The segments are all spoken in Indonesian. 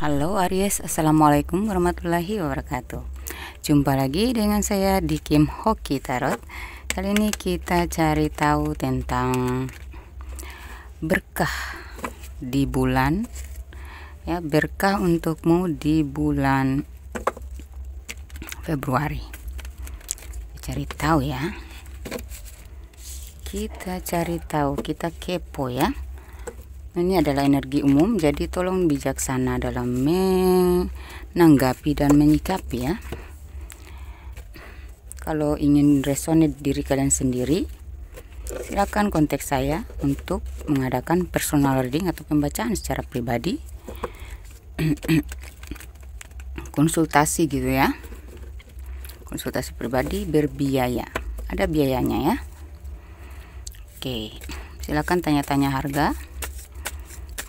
Halo Aries, Assalamualaikum warahmatullahi wabarakatuh Jumpa lagi dengan saya di Kim Hoki Tarot Kali ini kita cari tahu tentang berkah di bulan ya Berkah untukmu di bulan Februari Cari tahu ya Kita cari tahu, kita kepo ya ini adalah energi umum, jadi tolong bijaksana dalam menanggapi dan menyikapi ya. Kalau ingin resonate diri kalian sendiri, silakan kontak saya untuk mengadakan personal reading atau pembacaan secara pribadi. Konsultasi gitu ya. Konsultasi pribadi berbiaya. Ada biayanya ya. Oke, silakan tanya-tanya harga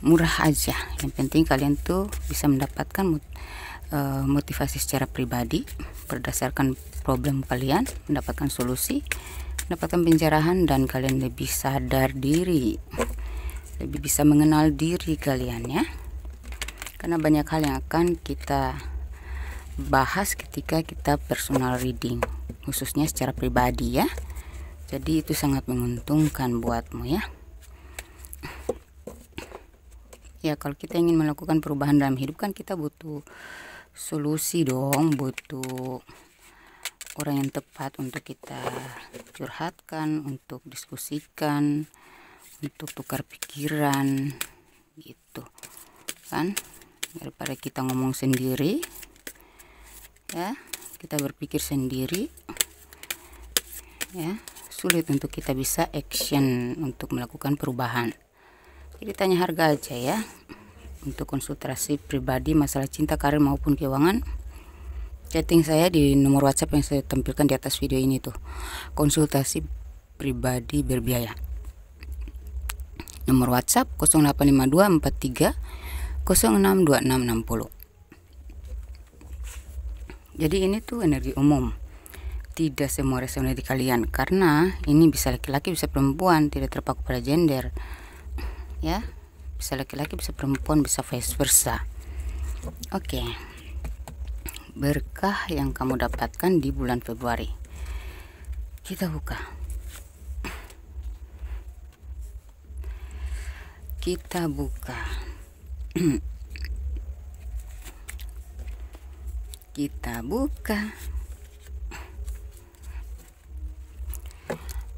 murah aja yang penting kalian tuh bisa mendapatkan e, motivasi secara pribadi berdasarkan problem kalian mendapatkan solusi mendapatkan pencerahan dan kalian lebih sadar diri lebih bisa mengenal diri kalian ya karena banyak hal yang akan kita bahas ketika kita personal reading khususnya secara pribadi ya jadi itu sangat menguntungkan buatmu ya ya kalau kita ingin melakukan perubahan dalam hidup kan kita butuh solusi dong butuh orang yang tepat untuk kita curhatkan untuk diskusikan untuk tukar pikiran gitu kan daripada kita ngomong sendiri ya kita berpikir sendiri ya sulit untuk kita bisa action untuk melakukan perubahan jadi tanya harga aja ya untuk konsultasi pribadi masalah cinta karir maupun keuangan chatting saya di nomor WhatsApp yang saya tampilkan di atas video ini tuh konsultasi pribadi berbiaya nomor WhatsApp 0852 43 062660 jadi ini tuh energi umum tidak semua resonan di kalian karena ini bisa laki-laki bisa perempuan tidak terpaku pada gender ya bisa laki-laki bisa perempuan bisa vice versa oke okay. berkah yang kamu dapatkan di bulan Februari kita buka kita buka kita buka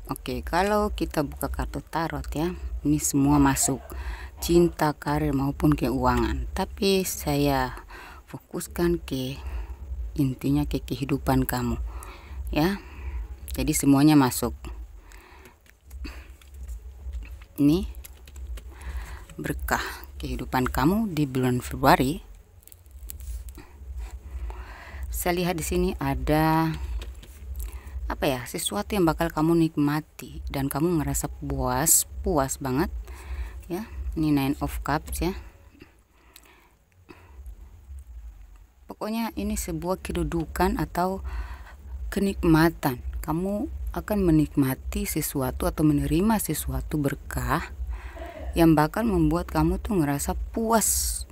Oke kalau kita buka kartu tarot ya ini semua masuk cinta karir maupun keuangan tapi saya fokuskan ke intinya ke kehidupan kamu ya jadi semuanya masuk ini berkah kehidupan kamu di bulan Februari saya lihat di sini ada apa ya sesuatu yang bakal kamu nikmati dan kamu ngerasa puas puas banget ya ini nine of cups ya pokoknya ini sebuah kedudukan atau kenikmatan kamu akan menikmati sesuatu atau menerima sesuatu berkah yang bakal membuat kamu tuh ngerasa puas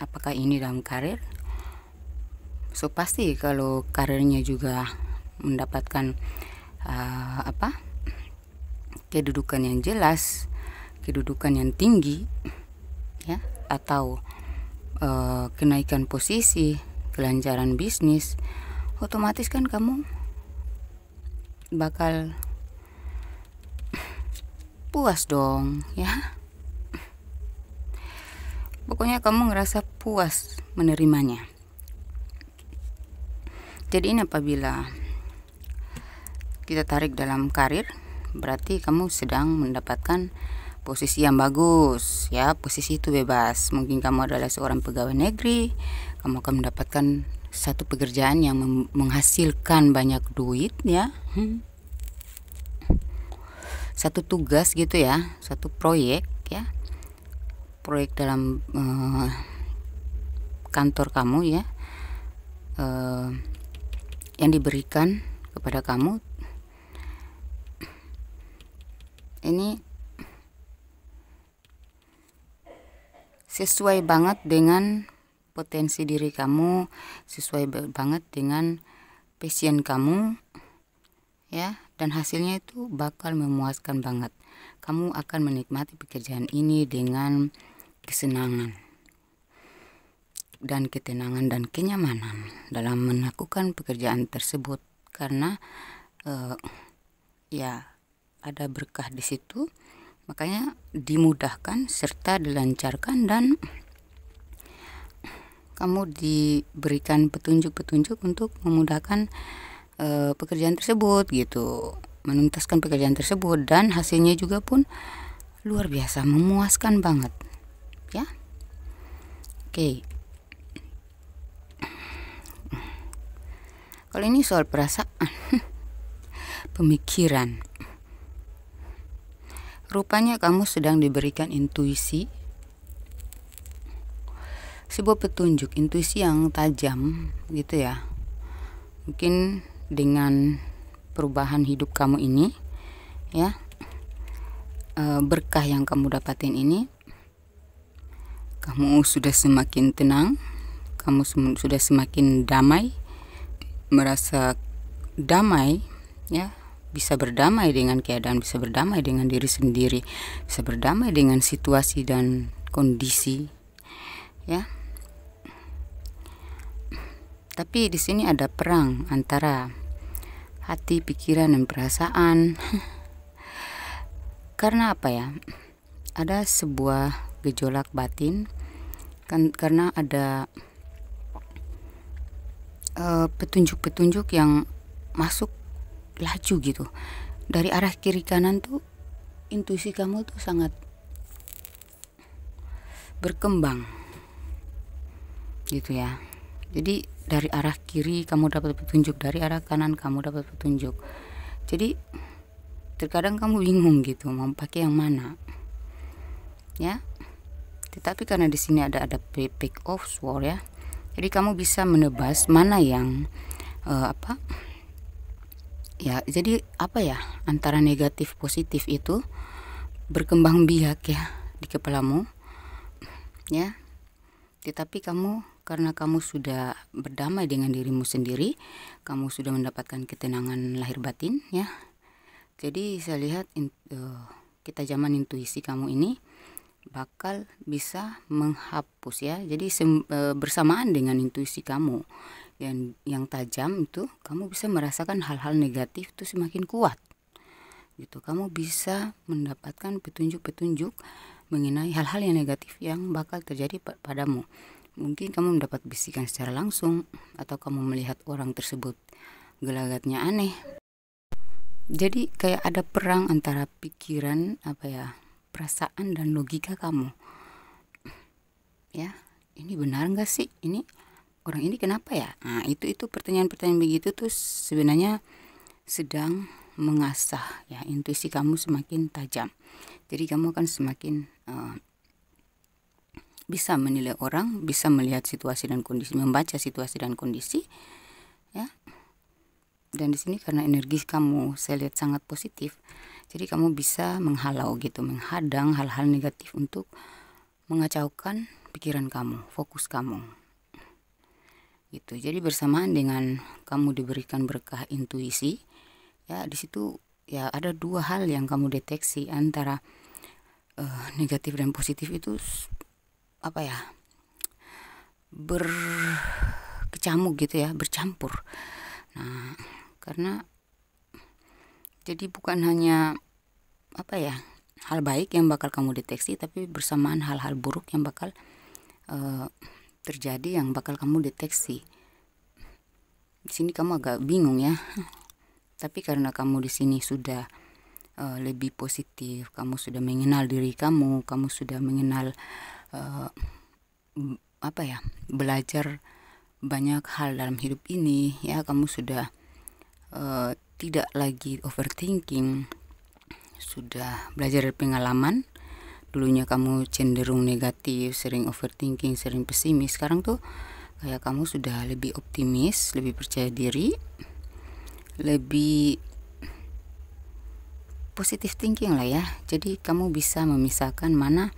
apakah ini dalam karir so pasti kalau karirnya juga mendapatkan uh, apa kedudukan yang jelas kedudukan yang tinggi ya atau uh, kenaikan posisi kelancaran bisnis otomatis kan kamu bakal puas dong ya pokoknya kamu ngerasa puas menerimanya jadi ini apabila kita tarik dalam karir, berarti kamu sedang mendapatkan posisi yang bagus ya. Posisi itu bebas. Mungkin kamu adalah seorang pegawai negeri, kamu akan mendapatkan satu pekerjaan yang menghasilkan banyak duit ya. Hmm. Satu tugas gitu ya, satu proyek ya. Proyek dalam uh, kantor kamu ya. uh, yang diberikan kepada kamu ini sesuai banget dengan potensi diri kamu, sesuai banget dengan passion kamu ya dan hasilnya itu bakal memuaskan banget. Kamu akan menikmati pekerjaan ini dengan kesenangan dan ketenangan dan kenyamanan dalam melakukan pekerjaan tersebut karena uh, ya ada berkah di situ makanya dimudahkan serta dilancarkan dan kamu diberikan petunjuk-petunjuk untuk memudahkan uh, pekerjaan tersebut gitu menuntaskan pekerjaan tersebut dan hasilnya juga pun luar biasa memuaskan banget ya oke okay. Kalau ini soal perasaan, pemikiran. Rupanya kamu sedang diberikan intuisi sebuah petunjuk intuisi yang tajam gitu ya mungkin dengan perubahan hidup kamu ini ya eh, berkah yang kamu dapatin ini kamu sudah semakin tenang kamu sudah semakin damai merasa damai ya bisa berdamai dengan keadaan bisa berdamai dengan diri sendiri bisa berdamai dengan situasi dan kondisi ya tapi di sini ada perang antara hati pikiran dan perasaan karena apa ya ada sebuah gejolak batin kan karena ada Eh, petunjuk-petunjuk uh, yang masuk laju gitu dari arah kiri kanan tuh intuisi kamu tuh sangat berkembang gitu ya jadi dari arah kiri kamu dapat petunjuk dari arah kanan kamu dapat petunjuk jadi terkadang kamu bingung gitu mau pakai yang mana ya tetapi karena di sini ada ada pick off sword ya jadi kamu bisa menebas mana yang uh, apa? Ya, jadi apa ya? Antara negatif positif itu berkembang biak ya di kepalamu. Ya. Tetapi kamu karena kamu sudah berdamai dengan dirimu sendiri, kamu sudah mendapatkan ketenangan lahir batin ya. Jadi saya lihat in, uh, kita zaman intuisi kamu ini bakal bisa menghapus ya. Jadi e, bersamaan dengan intuisi kamu yang yang tajam itu kamu bisa merasakan hal-hal negatif itu semakin kuat. Gitu. Kamu bisa mendapatkan petunjuk-petunjuk mengenai hal-hal yang negatif yang bakal terjadi padamu. Mungkin kamu mendapat bisikan secara langsung atau kamu melihat orang tersebut gelagatnya aneh. Jadi kayak ada perang antara pikiran apa ya? perasaan dan logika kamu ya ini benar nggak sih ini orang ini kenapa ya nah itu itu pertanyaan-pertanyaan begitu tuh sebenarnya sedang mengasah ya intuisi kamu semakin tajam jadi kamu akan semakin uh, bisa menilai orang bisa melihat situasi dan kondisi membaca situasi dan kondisi ya dan di sini karena energi kamu saya lihat sangat positif jadi kamu bisa menghalau gitu, menghadang hal-hal negatif untuk mengacaukan pikiran kamu, fokus kamu. Gitu. Jadi bersamaan dengan kamu diberikan berkah intuisi, ya di situ ya ada dua hal yang kamu deteksi antara uh, negatif dan positif itu apa ya? berkecamuk gitu ya, bercampur. Nah, karena jadi bukan hanya apa ya hal baik yang bakal kamu deteksi, tapi bersamaan hal-hal buruk yang bakal uh, terjadi yang bakal kamu deteksi. Di sini kamu agak bingung ya, tapi karena kamu di sini sudah uh, lebih positif, kamu sudah mengenal diri kamu, kamu sudah mengenal uh, apa ya belajar banyak hal dalam hidup ini ya kamu sudah uh, tidak lagi overthinking sudah belajar dari pengalaman dulunya kamu cenderung negatif sering overthinking sering pesimis sekarang tuh kayak kamu sudah lebih optimis lebih percaya diri lebih positif thinking lah ya jadi kamu bisa memisahkan mana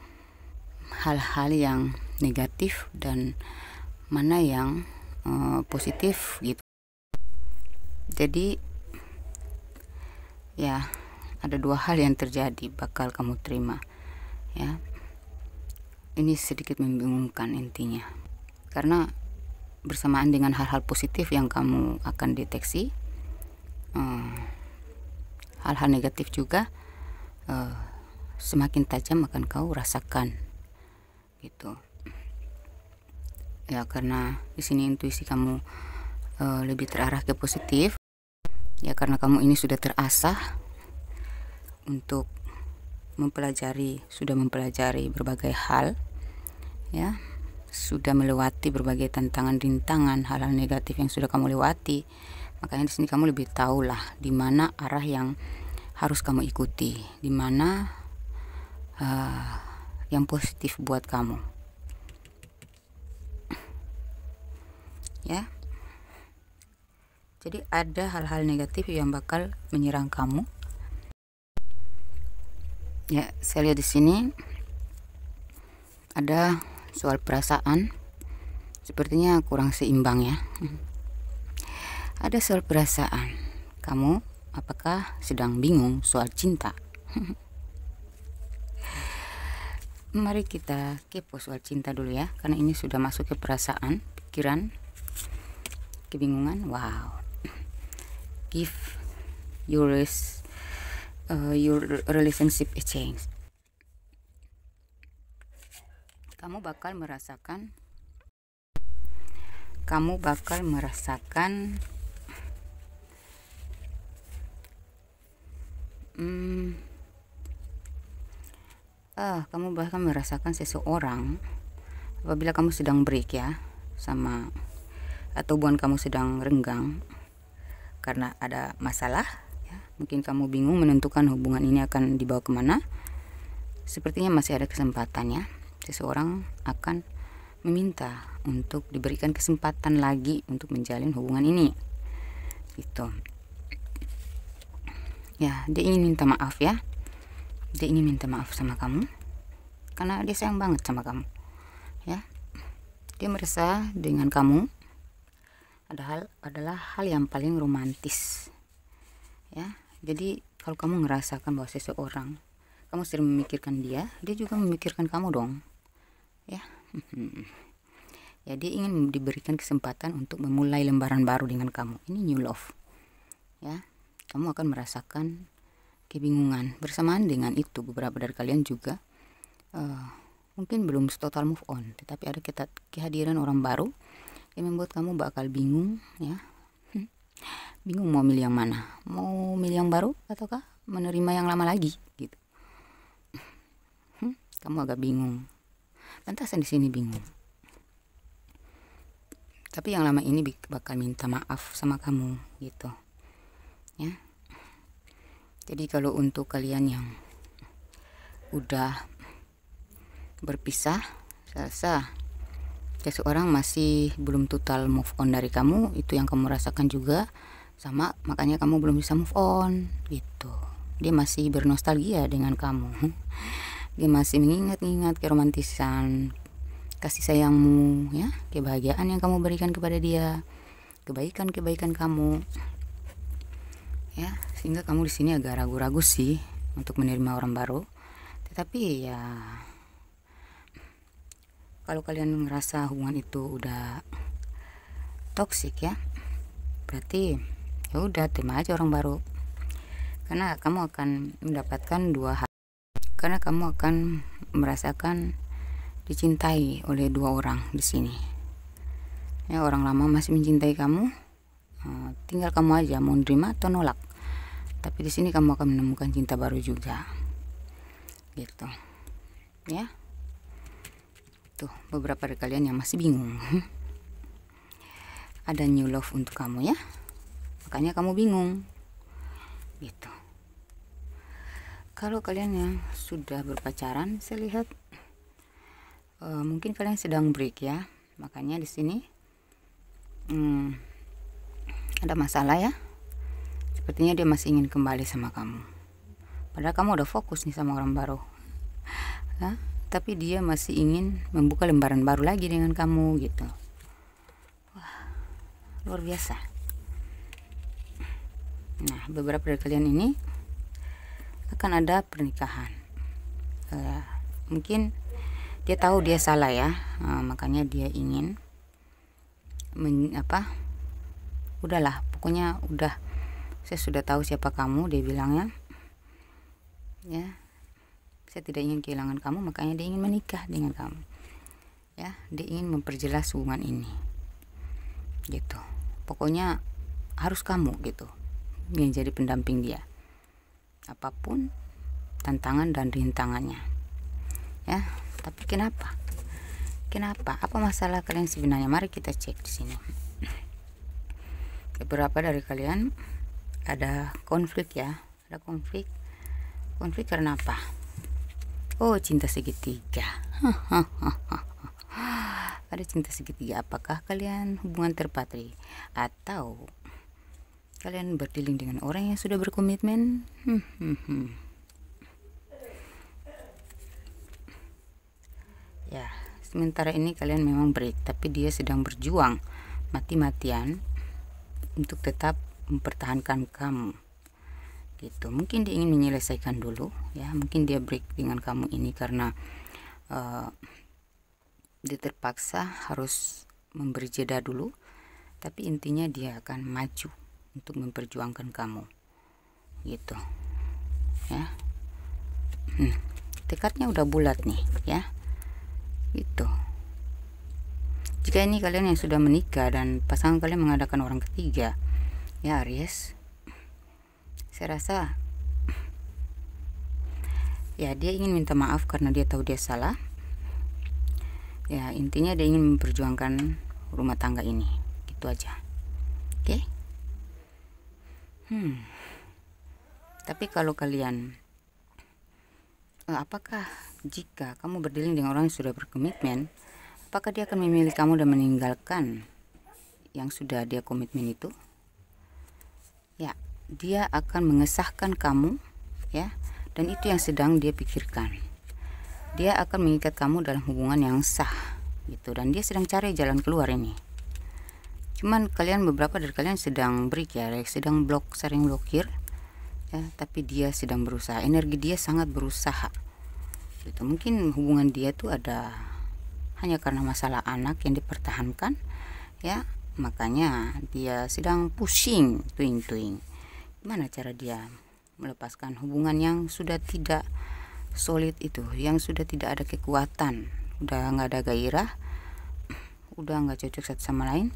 hal-hal yang negatif dan mana yang uh, positif gitu jadi ya ada dua hal yang terjadi bakal kamu terima ya ini sedikit membingungkan intinya karena bersamaan dengan hal-hal positif yang kamu akan deteksi eh, hal-hal hmm, negatif juga uh, semakin tajam akan kau rasakan gitu ya karena di sini intuisi kamu uh, lebih terarah ke positif Ya karena kamu ini sudah terasah untuk mempelajari, sudah mempelajari berbagai hal, ya sudah melewati berbagai tantangan rintangan hal-hal negatif yang sudah kamu lewati makanya di sini kamu lebih tahu lah di mana arah yang harus kamu ikuti di mana uh, yang positif buat kamu ya jadi ada hal-hal negatif yang bakal menyerang kamu. Ya, saya lihat di sini ada soal perasaan. Sepertinya kurang seimbang ya. Ada soal perasaan. Kamu apakah sedang bingung soal cinta? Mari kita kepo soal cinta dulu ya, karena ini sudah masuk ke perasaan, pikiran, kebingungan. Wow give your uh, your relationship a change kamu bakal merasakan kamu bakal merasakan hmm, ah, kamu bahkan merasakan seseorang apabila kamu sedang break ya sama atau bukan kamu sedang renggang karena ada masalah ya. mungkin kamu bingung menentukan hubungan ini akan dibawa kemana sepertinya masih ada kesempatan ya seseorang akan meminta untuk diberikan kesempatan lagi untuk menjalin hubungan ini Itu, ya dia ingin minta maaf ya dia ingin minta maaf sama kamu karena dia sayang banget sama kamu ya dia merasa dengan kamu adalah adalah hal yang paling romantis ya jadi kalau kamu ngerasakan bahwa seseorang kamu sering memikirkan dia dia juga memikirkan kamu dong ya ya dia ingin diberikan kesempatan untuk memulai lembaran baru dengan kamu ini new love ya kamu akan merasakan kebingungan bersamaan dengan itu beberapa dari kalian juga uh, mungkin belum total move on tetapi ada kehadiran orang baru yang membuat kamu bakal bingung ya bingung mau milih yang mana mau milih yang baru ataukah menerima yang lama lagi gitu kamu agak bingung pantasan di sini bingung tapi yang lama ini bakal minta maaf sama kamu gitu ya jadi kalau untuk kalian yang udah berpisah selesai seseorang ya, masih belum total move on dari kamu itu yang kamu rasakan juga sama makanya kamu belum bisa move on gitu dia masih bernostalgia dengan kamu dia masih mengingat-ingat keromantisan kasih sayangmu ya kebahagiaan yang kamu berikan kepada dia kebaikan-kebaikan kamu ya sehingga kamu di sini agak ragu-ragu sih untuk menerima orang baru tetapi ya kalau kalian ngerasa hubungan itu udah toksik ya berarti ya udah terima aja orang baru karena kamu akan mendapatkan dua hal karena kamu akan merasakan dicintai oleh dua orang di sini ya orang lama masih mencintai kamu eh, tinggal kamu aja mau nerima atau nolak tapi di sini kamu akan menemukan cinta baru juga gitu ya tuh gitu. beberapa dari kalian yang masih bingung ada new love untuk kamu ya makanya kamu bingung gitu kalau kalian yang sudah berpacaran saya lihat uh, mungkin kalian sedang break ya makanya di sini hmm, ada masalah ya sepertinya dia masih ingin kembali sama kamu padahal kamu udah fokus nih sama orang baru ya? tapi dia masih ingin membuka lembaran baru lagi dengan kamu gitu wah luar biasa nah beberapa dari kalian ini akan ada pernikahan uh, mungkin dia tahu dia salah ya uh, makanya dia ingin men, apa udahlah pokoknya udah saya sudah tahu siapa kamu dia bilangnya ya saya tidak ingin kehilangan kamu makanya dia ingin menikah dengan kamu ya dia ingin memperjelas hubungan ini gitu pokoknya harus kamu gitu yang jadi pendamping dia apapun tantangan dan rintangannya ya tapi kenapa kenapa apa masalah kalian sebenarnya mari kita cek di sini beberapa dari kalian ada konflik ya ada konflik konflik karena apa Oh, cinta segitiga. Ada cinta segitiga. Apakah kalian hubungan terpatri atau kalian berdiling dengan orang yang sudah berkomitmen? Ya, sementara ini kalian memang break, tapi dia sedang berjuang mati-matian untuk tetap mempertahankan kamu gitu mungkin dia ingin menyelesaikan dulu ya mungkin dia break dengan kamu ini karena uh, dia terpaksa harus memberi jeda dulu tapi intinya dia akan maju untuk memperjuangkan kamu gitu ya hmm. tekadnya udah bulat nih ya gitu jika ini kalian yang sudah menikah dan pasangan kalian mengadakan orang ketiga ya Aries saya rasa ya dia ingin minta maaf karena dia tahu dia salah ya intinya dia ingin memperjuangkan rumah tangga ini gitu aja oke okay? hmm tapi kalau kalian eh, apakah jika kamu berdiri dengan orang yang sudah berkomitmen apakah dia akan memilih kamu dan meninggalkan yang sudah dia komitmen itu ya dia akan mengesahkan kamu ya dan itu yang sedang dia pikirkan dia akan mengikat kamu dalam hubungan yang sah gitu dan dia sedang cari jalan keluar ini cuman kalian beberapa dari kalian sedang break ya sedang blok sering blokir ya tapi dia sedang berusaha energi dia sangat berusaha gitu mungkin hubungan dia tuh ada hanya karena masalah anak yang dipertahankan ya makanya dia sedang pusing tuing-tuing gimana cara dia melepaskan hubungan yang sudah tidak solid itu, yang sudah tidak ada kekuatan, udah nggak ada gairah, udah nggak cocok satu sama lain,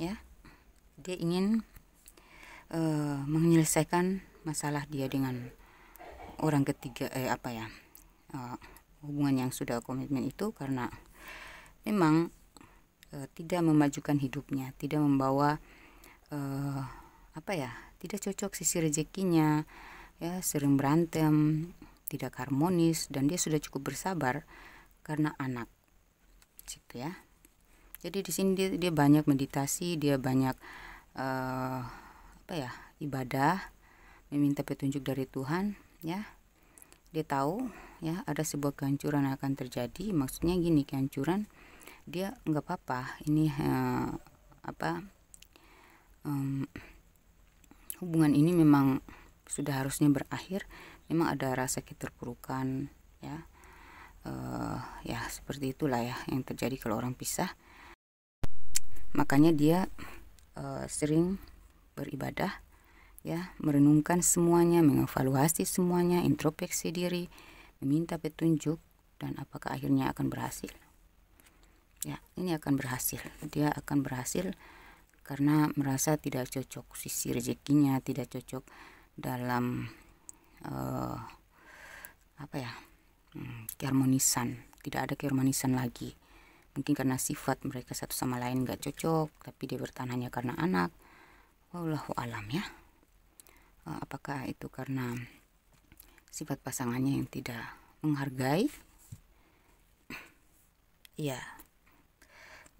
ya. Dia ingin uh, menyelesaikan masalah dia dengan orang ketiga, eh apa ya, uh, hubungan yang sudah komitmen itu karena memang e, tidak memajukan hidupnya, tidak membawa e, apa ya tidak cocok sisi rezekinya ya sering berantem tidak harmonis dan dia sudah cukup bersabar karena anak gitu ya jadi di sini dia, dia banyak meditasi dia banyak uh, apa ya ibadah meminta petunjuk dari Tuhan ya dia tahu ya ada sebuah kehancuran yang akan terjadi maksudnya gini kehancuran dia nggak apa-apa ini uh, apa um, hubungan ini memang sudah harusnya berakhir memang ada rasa keterpurukan ya uh, ya seperti itulah ya yang terjadi kalau orang pisah makanya dia uh, sering beribadah ya merenungkan semuanya mengevaluasi semuanya introspeksi diri meminta petunjuk dan apakah akhirnya akan berhasil ya ini akan berhasil dia akan berhasil karena merasa tidak cocok sisi rezekinya tidak cocok dalam uh, apa ya hmm, keharmonisan tidak ada keharmonisan lagi mungkin karena sifat mereka satu sama lain gak cocok tapi dia bertahan hanya karena anak wallahu alam ya eh, apakah itu karena sifat pasangannya yang tidak menghargai ya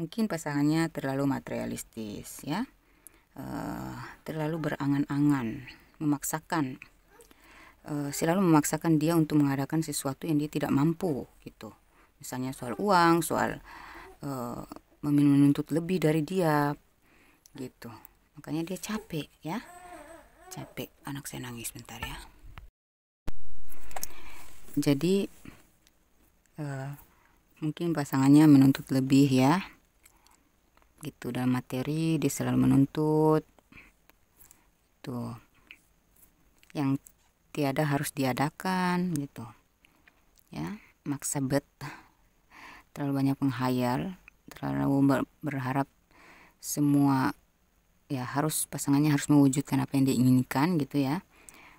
mungkin pasangannya terlalu materialistis ya uh, terlalu berangan-angan memaksakan uh, selalu memaksakan dia untuk mengadakan sesuatu yang dia tidak mampu gitu misalnya soal uang soal uh, menuntut lebih dari dia gitu makanya dia capek ya capek anak saya nangis bentar ya jadi uh, mungkin pasangannya menuntut lebih ya gitu dalam materi dia selalu menuntut tuh gitu. yang tiada harus diadakan gitu ya maksa bet terlalu banyak penghayal terlalu ber berharap semua ya harus pasangannya harus mewujudkan apa yang diinginkan gitu ya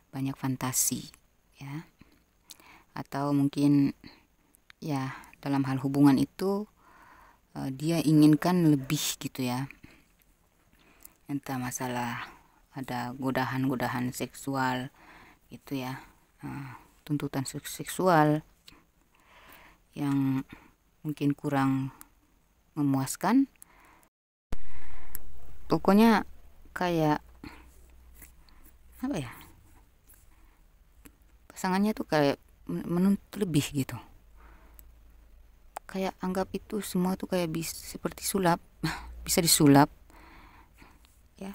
banyak fantasi ya atau mungkin ya dalam hal hubungan itu Eh, dia inginkan lebih gitu ya entah masalah ada godahan-godahan seksual gitu ya eh, tuntutan seksual yang mungkin kurang memuaskan pokoknya kayak apa ya pasangannya tuh kayak menuntut lebih gitu kayak anggap itu semua tuh kayak bis, seperti sulap bisa disulap ya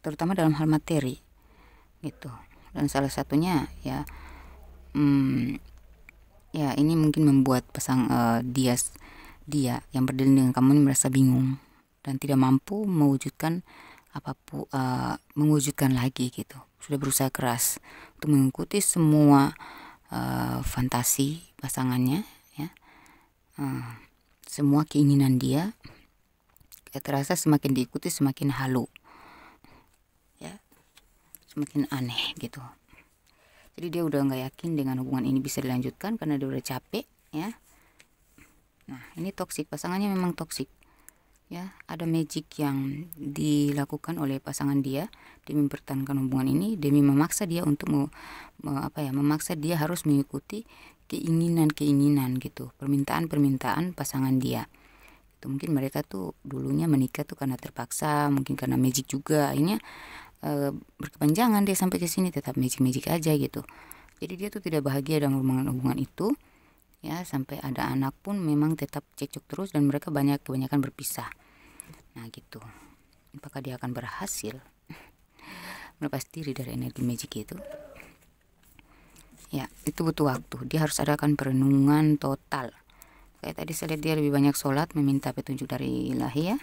terutama dalam hal materi gitu dan salah satunya ya hmm, ya ini mungkin membuat pasang uh, dia dia yang berdiri dengan kamu ini merasa bingung dan tidak mampu mewujudkan apapun uh, eh, mewujudkan lagi gitu sudah berusaha keras untuk mengikuti semua uh, fantasi pasangannya Hmm. semua keinginan dia terasa semakin diikuti semakin halu ya semakin aneh gitu jadi dia udah nggak yakin dengan hubungan ini bisa dilanjutkan karena dia udah capek ya nah ini toksik pasangannya memang toksik ya ada magic yang dilakukan oleh pasangan dia demi mempertahankan hubungan ini demi memaksa dia untuk mau, mau apa ya memaksa dia harus mengikuti keinginan-keinginan gitu, permintaan-permintaan pasangan dia. Itu mungkin mereka tuh dulunya menikah tuh karena terpaksa, mungkin karena magic juga. Akhirnya e, berkepanjangan dia sampai ke sini tetap magic-magic aja gitu. Jadi dia tuh tidak bahagia dalam hubungan-hubungan itu ya sampai ada anak pun memang tetap cekcok terus dan mereka banyak kebanyakan berpisah. Nah, gitu. Apakah dia akan berhasil melepas diri dari energi magic itu? ya itu butuh waktu dia harus adakan perenungan total kayak tadi saya lihat dia lebih banyak sholat meminta petunjuk dari ilahi ya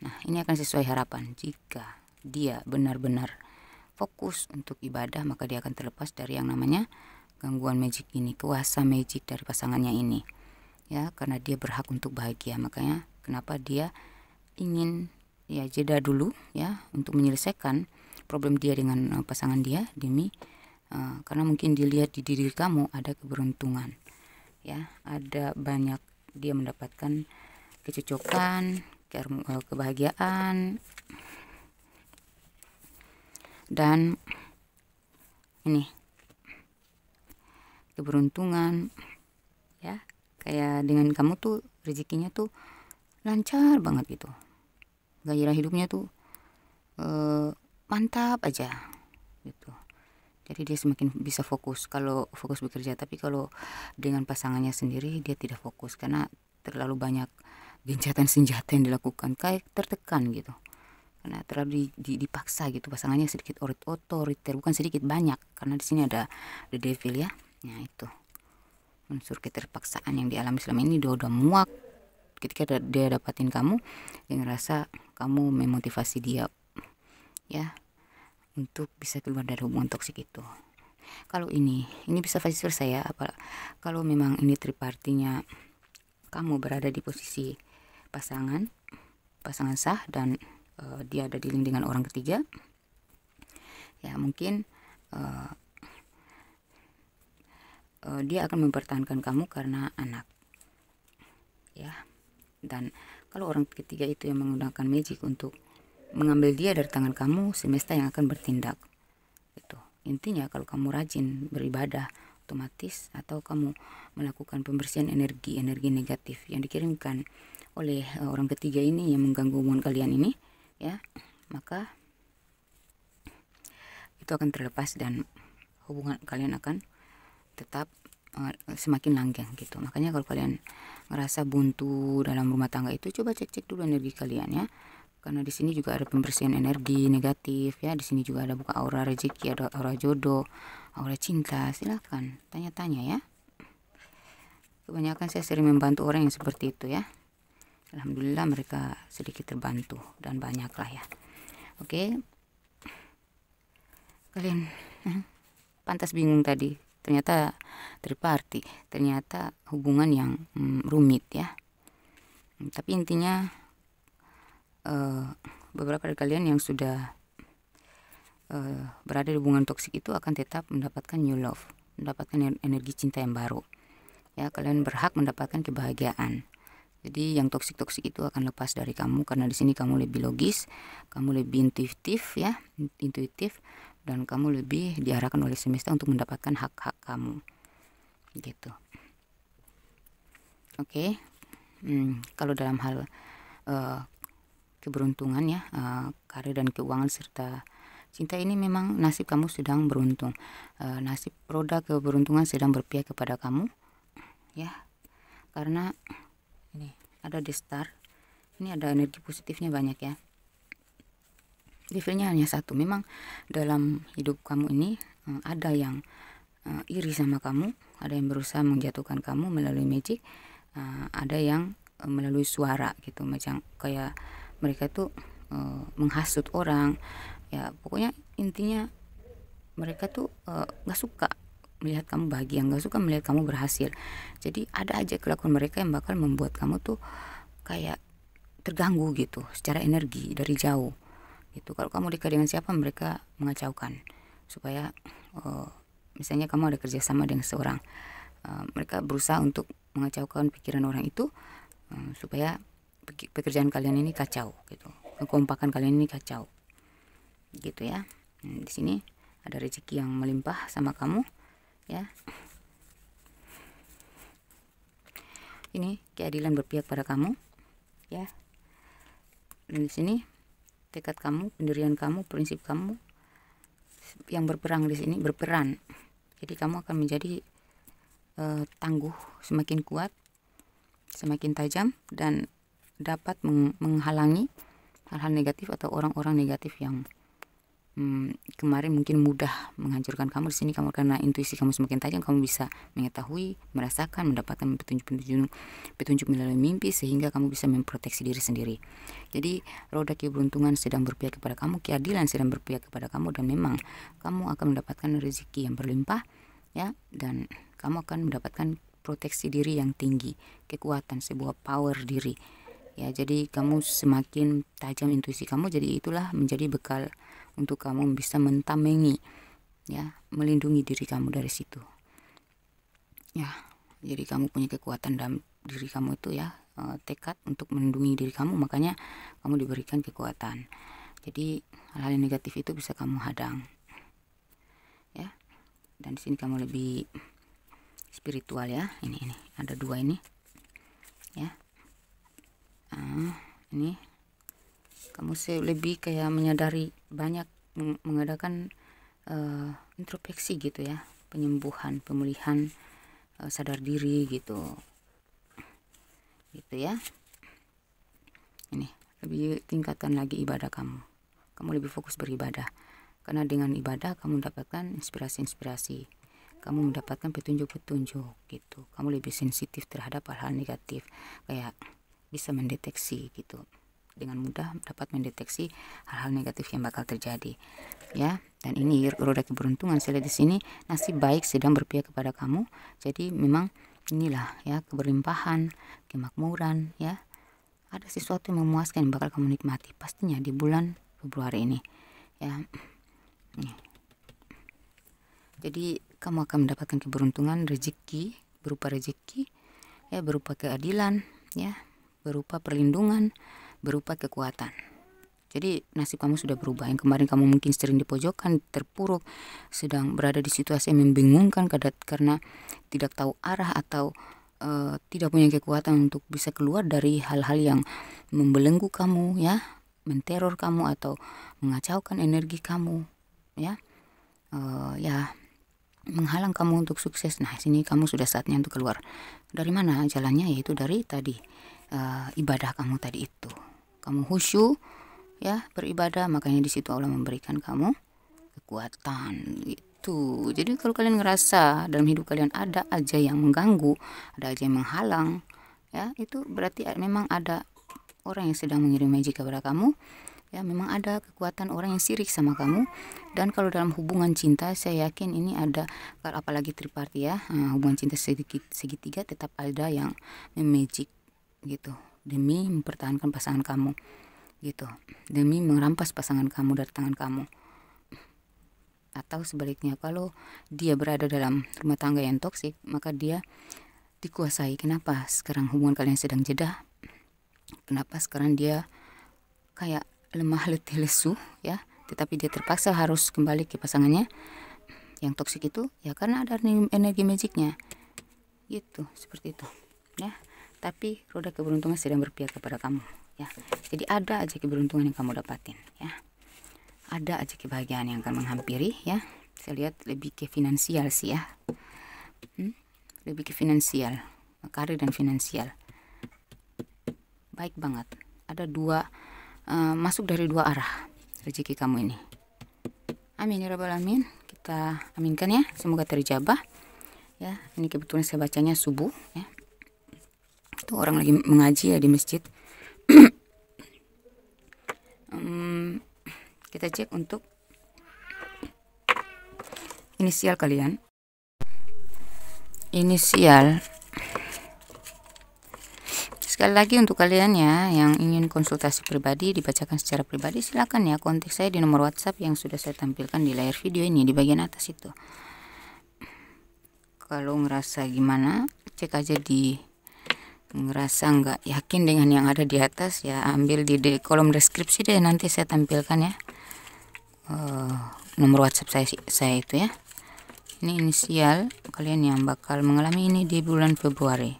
nah ini akan sesuai harapan jika dia benar-benar fokus untuk ibadah maka dia akan terlepas dari yang namanya gangguan magic ini kuasa magic dari pasangannya ini ya karena dia berhak untuk bahagia makanya kenapa dia ingin ya jeda dulu ya untuk menyelesaikan problem dia dengan eh, pasangan dia demi Eh, karena mungkin dilihat di diri kamu ada keberuntungan ya ada banyak dia mendapatkan kecocokan eh, kebahagiaan dan ini keberuntungan ya kayak dengan kamu tuh rezekinya tuh lancar banget gitu gairah hidupnya tuh e, mantap aja gitu jadi dia semakin bisa fokus kalau fokus bekerja tapi kalau dengan pasangannya sendiri dia tidak fokus karena terlalu banyak gencatan senjata yang dilakukan kayak tertekan gitu karena terlalu di, di, dipaksa gitu pasangannya sedikit otoriter bukan sedikit banyak karena di sini ada the devil ya nah itu unsur keterpaksaan yang dialami selama ini dia udah muak ketika dia dapatin kamu dia ngerasa kamu memotivasi dia ya untuk bisa keluar dari hubungan toksik itu kalau ini ini bisa vice versa ya apa kalau memang ini tripartinya kamu berada di posisi pasangan pasangan sah dan uh, dia ada di lingkungan orang ketiga ya mungkin uh, uh, dia akan mempertahankan kamu karena anak ya dan kalau orang ketiga itu yang menggunakan magic untuk mengambil dia dari tangan kamu semesta yang akan bertindak itu intinya kalau kamu rajin beribadah otomatis atau kamu melakukan pembersihan energi energi negatif yang dikirimkan oleh eh, orang ketiga ini yang mengganggu hubungan kalian ini ya maka itu akan terlepas dan hubungan kalian akan tetap uh, semakin langgeng gitu makanya kalau kalian ngerasa buntu dalam rumah tangga itu coba cek cek dulu energi kalian ya karena di sini juga ada pembersihan energi negatif ya di sini juga ada buka aura rezeki ada aura jodoh aura cinta silahkan tanya-tanya ya kebanyakan saya sering membantu orang yang seperti itu ya Alhamdulillah mereka sedikit terbantu dan banyaklah ya oke kalian pantas bingung tadi ternyata triparti ternyata hubungan yang hmm, rumit ya hmm, tapi intinya Eh, beberapa dari kalian yang sudah eh, berada di hubungan toksik itu akan tetap mendapatkan new love, mendapatkan energi cinta yang baru. Ya, kalian berhak mendapatkan kebahagiaan. Jadi yang toksik-toksik itu akan lepas dari kamu karena di sini kamu lebih logis, kamu lebih intuitif ya, intuitif dan kamu lebih diarahkan oleh semesta untuk mendapatkan hak-hak kamu. Gitu. Oke. Okay. Hmm, kalau dalam hal uh, keberuntungan ya uh, karir dan keuangan serta cinta ini memang nasib kamu sedang beruntung uh, nasib roda keberuntungan sedang berpihak kepada kamu ya karena ini ada di star ini ada energi positifnya banyak ya levelnya hanya satu memang dalam hidup kamu ini uh, ada yang uh, iri sama kamu ada yang berusaha menjatuhkan kamu melalui magic uh, ada yang melalui suara gitu macam kayak mereka tuh e, menghasut orang ya pokoknya intinya mereka tuh eh, nggak gak suka melihat kamu bahagia gak suka melihat kamu berhasil jadi ada aja kelakuan mereka yang bakal membuat kamu tuh kayak terganggu gitu secara energi dari jauh gitu kalau kamu dekat dengan siapa mereka mengacaukan supaya e, misalnya kamu ada kerjasama dengan seorang mereka berusaha untuk mengacaukan pikiran orang itu supaya pekerjaan kalian ini kacau gitu kekompakan kalian ini kacau gitu ya hmm, di sini ada rezeki yang melimpah sama kamu ya ini keadilan berpihak pada kamu ya di sini tekad kamu pendirian kamu prinsip kamu yang berperang di sini berperan jadi kamu akan menjadi uh, tangguh semakin kuat semakin tajam dan dapat meng menghalangi hal-hal negatif atau orang-orang negatif yang hmm, kemarin mungkin mudah menghancurkan kamu di sini kamu karena intuisi kamu semakin tajam kamu bisa mengetahui merasakan mendapatkan petunjuk petunjuk petunjuk melalui mimpi sehingga kamu bisa memproteksi diri sendiri jadi roda keberuntungan sedang berpihak kepada kamu keadilan sedang berpihak kepada kamu dan memang kamu akan mendapatkan rezeki yang berlimpah ya dan kamu akan mendapatkan proteksi diri yang tinggi kekuatan sebuah power diri ya jadi kamu semakin tajam intuisi kamu jadi itulah menjadi bekal untuk kamu bisa mentamengi ya melindungi diri kamu dari situ ya jadi kamu punya kekuatan dalam diri kamu itu ya eh, tekad untuk melindungi diri kamu makanya kamu diberikan kekuatan jadi hal-hal negatif itu bisa kamu hadang ya dan di sini kamu lebih spiritual ya ini ini ada dua ini ya nah, ini kamu lebih kayak menyadari banyak mengadakan uh, introspeksi gitu ya penyembuhan pemulihan uh, sadar diri gitu gitu ya ini lebih tingkatkan lagi ibadah kamu kamu lebih fokus beribadah karena dengan ibadah kamu mendapatkan inspirasi-inspirasi kamu mendapatkan petunjuk-petunjuk gitu kamu lebih sensitif terhadap hal-hal negatif kayak bisa mendeteksi gitu dengan mudah dapat mendeteksi hal-hal negatif yang bakal terjadi ya dan ini roda keberuntungan saya lihat di sini nasib baik sedang berpihak kepada kamu jadi memang inilah ya keberlimpahan kemakmuran ya ada sesuatu yang memuaskan yang bakal kamu nikmati pastinya di bulan Februari ini ya ini. jadi kamu akan mendapatkan keberuntungan rezeki berupa rezeki ya berupa keadilan ya berupa perlindungan, berupa kekuatan. Jadi nasib kamu sudah berubah. Yang kemarin kamu mungkin sering di pojokan, terpuruk, sedang berada di situasi yang membingungkan karena tidak tahu arah atau e, tidak punya kekuatan untuk bisa keluar dari hal-hal yang membelenggu kamu, ya, menteror kamu atau mengacaukan energi kamu, ya, e, ya menghalang kamu untuk sukses. Nah, sini kamu sudah saatnya untuk keluar. Dari mana jalannya? Yaitu dari tadi uh, ibadah kamu tadi itu. Kamu khusyuk ya beribadah, makanya di situ Allah memberikan kamu kekuatan gitu. Jadi kalau kalian ngerasa dalam hidup kalian ada aja yang mengganggu, ada aja yang menghalang, ya itu berarti memang ada orang yang sedang mengirim magic kepada kamu. Ya, memang ada kekuatan orang yang sirik sama kamu dan kalau dalam hubungan cinta saya yakin ini ada apalagi triparti ya, eh, hubungan cinta segitiga tetap ada yang memagic gitu demi mempertahankan pasangan kamu gitu demi merampas pasangan kamu dari tangan kamu atau sebaliknya kalau dia berada dalam rumah tangga yang toksik maka dia dikuasai kenapa sekarang hubungan kalian sedang jeda kenapa sekarang dia kayak lemah letih lesu ya tetapi dia terpaksa harus kembali ke pasangannya yang toksik itu ya karena ada energi magicnya gitu seperti itu ya tapi roda keberuntungan sedang berpihak kepada kamu ya jadi ada aja keberuntungan yang kamu dapatin ya ada aja kebahagiaan yang akan menghampiri ya saya lihat lebih ke finansial sih ya hmm? lebih ke finansial karir dan finansial baik banget ada dua uh, masuk dari dua arah rezeki kamu ini amin ya rabbal amin kita aminkan ya semoga terjabah ya ini kebetulan saya bacanya subuh ya Tuh orang lagi mengaji ya di masjid. um, kita cek untuk inisial kalian. Inisial. Sekali lagi untuk kalian ya yang ingin konsultasi pribadi dibacakan secara pribadi silakan ya kontak saya di nomor WhatsApp yang sudah saya tampilkan di layar video ini di bagian atas itu. Kalau ngerasa gimana, cek aja di ngerasa nggak yakin dengan yang ada di atas ya ambil di, di kolom deskripsi deh nanti saya tampilkan ya uh, nomor WhatsApp saya saya itu ya ini inisial kalian yang bakal mengalami ini di bulan Februari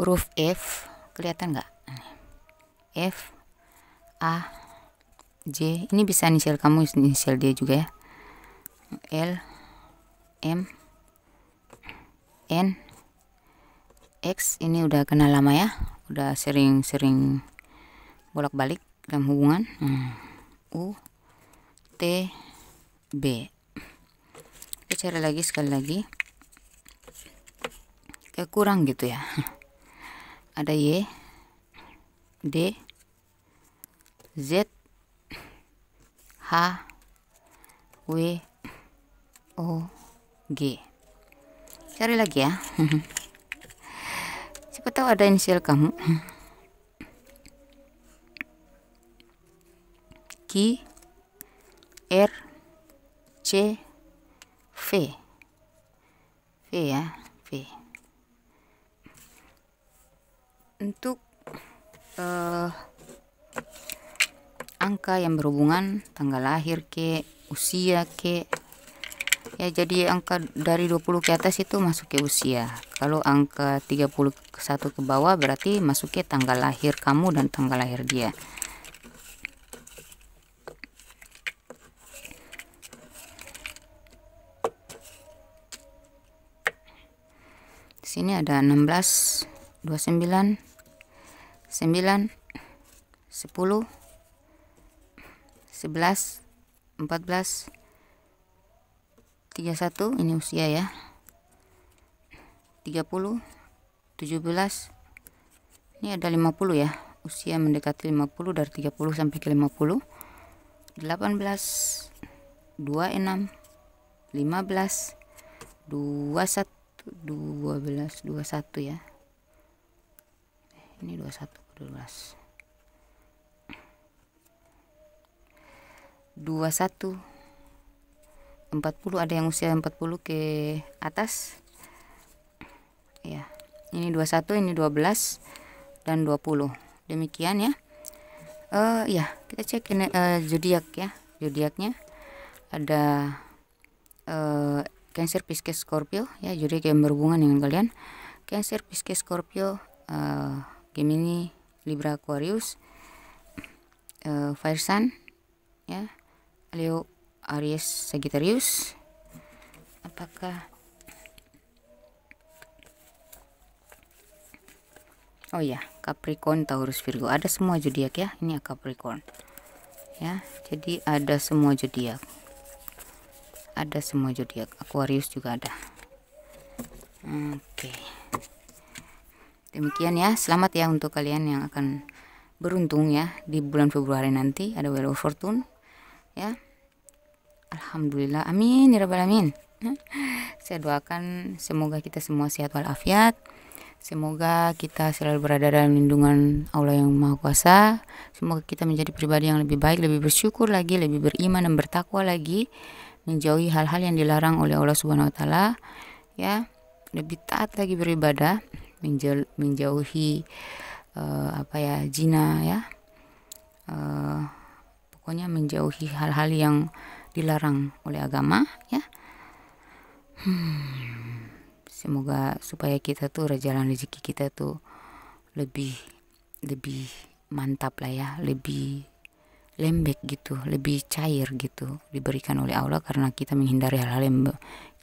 huruf F kelihatan nggak F A J ini bisa inisial kamu inisial dia juga ya L M n x ini udah kenal lama ya udah sering-sering bolak-balik dalam hubungan hmm. u t b kita cari lagi sekali lagi kayak kurang gitu ya ada y d z h w o g cari lagi ya siapa tahu ada inisial kamu Ki R C V V ya V untuk uh, angka yang berhubungan tanggal lahir ke usia ke ya jadi angka dari 20 ke atas itu masuk ke usia kalau angka 31 ke bawah berarti masuk ke tanggal lahir kamu dan tanggal lahir dia sini ada 16 29 9 10 11 14 31 ini usia ya 30 17 ini ada 50 ya usia mendekati 50 dari 30 sampai ke 50 18 26 15 21 12 21 ya ini 21 12 21 40 ada yang usia 40 ke atas ya ini 21 ini 12 dan 20 demikian ya uh, ya kita cek ini uh, zodiak ya zodiaknya ada uh, Cancer, Pisces, Scorpio ya zodiak yang berhubungan dengan kalian Cancer, Pisces, Scorpio uh, Gemini, Libra, Aquarius uh, Fire Sun ya Leo Aries Sagittarius apakah Oh ya, Capricorn, Taurus, Virgo. Ada semua zodiak ya. Ini ya Capricorn. Ya, jadi ada semua zodiak. Ada semua zodiak. Aquarius juga ada. Oke. Demikian ya. Selamat ya untuk kalian yang akan beruntung ya di bulan Februari nanti ada Wheel of Fortune ya. Alhamdulillah. Amin ya rabbal amin. Saya doakan semoga kita semua sehat walafiat. Semoga kita selalu berada dalam lindungan Allah yang Maha Kuasa. Semoga kita menjadi pribadi yang lebih baik, lebih bersyukur lagi, lebih beriman dan bertakwa lagi, menjauhi hal-hal yang dilarang oleh Allah Subhanahu wa taala. Ya, lebih taat lagi beribadah, menjauhi uh, apa ya, jina ya. Uh, pokoknya menjauhi hal-hal yang dilarang oleh agama ya hmm, semoga supaya kita tuh jalan rezeki kita tuh lebih lebih mantap lah ya lebih lembek gitu lebih cair gitu diberikan oleh Allah karena kita menghindari hal-hal yang,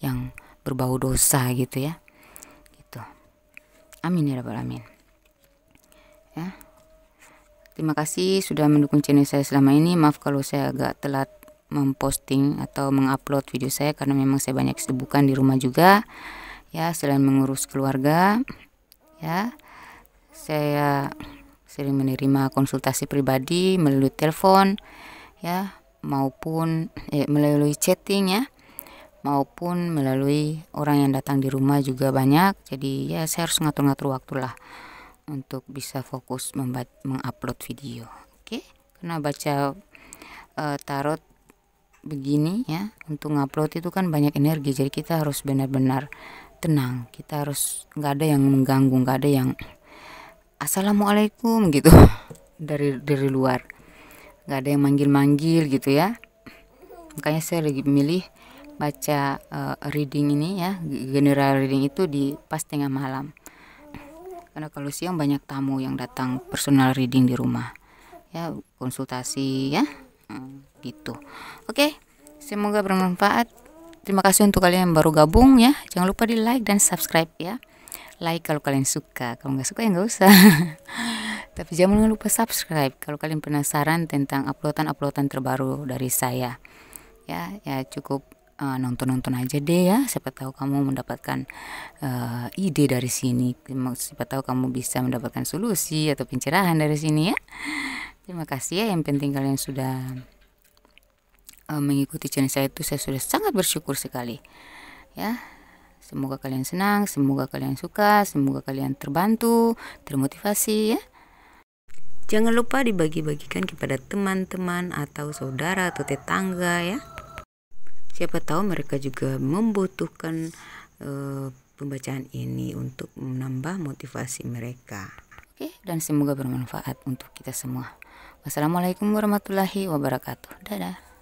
yang berbau dosa gitu ya gitu amin ya rabbal amin ya terima kasih sudah mendukung channel saya selama ini maaf kalau saya agak telat memposting atau mengupload video saya karena memang saya banyak kesibukan di rumah juga ya selain mengurus keluarga ya saya sering menerima konsultasi pribadi melalui telepon ya maupun eh, melalui chatting ya maupun melalui orang yang datang di rumah juga banyak jadi ya saya harus ngatur-ngatur waktu lah untuk bisa fokus mengupload video oke okay? karena baca uh, tarot begini ya untuk ngupload itu kan banyak energi jadi kita harus benar-benar tenang kita harus nggak ada yang mengganggu nggak ada yang assalamualaikum gitu dari dari luar nggak ada yang manggil-manggil gitu ya makanya saya lagi milih baca uh, reading ini ya general reading itu di pas tengah malam karena kalau siang banyak tamu yang datang personal reading di rumah ya konsultasi ya gitu oke semoga bermanfaat terima kasih untuk kalian yang baru gabung ya jangan lupa di like dan subscribe ya like kalau kalian suka kalau nggak suka ya nggak usah tapi jangan lupa subscribe kalau kalian penasaran tentang uploadan-uploadan terbaru dari saya ya ya cukup eh, nonton-nonton uh, aja deh ya siapa tahu kamu mendapatkan uh, ide dari sini siapa tahu kamu bisa mendapatkan solusi atau pencerahan dari sini ya Terima kasih ya yang penting kalian sudah uh, mengikuti channel saya itu saya sudah sangat bersyukur sekali. Ya. Semoga kalian senang, semoga kalian suka, semoga kalian terbantu, termotivasi ya. Jangan lupa dibagi-bagikan kepada teman-teman atau saudara atau tetangga ya. Siapa tahu mereka juga membutuhkan uh, pembacaan ini untuk menambah motivasi mereka. Oke, dan semoga bermanfaat untuk kita semua. Wassalamualaikum warahmatullahi wabarakatuh. Dadah.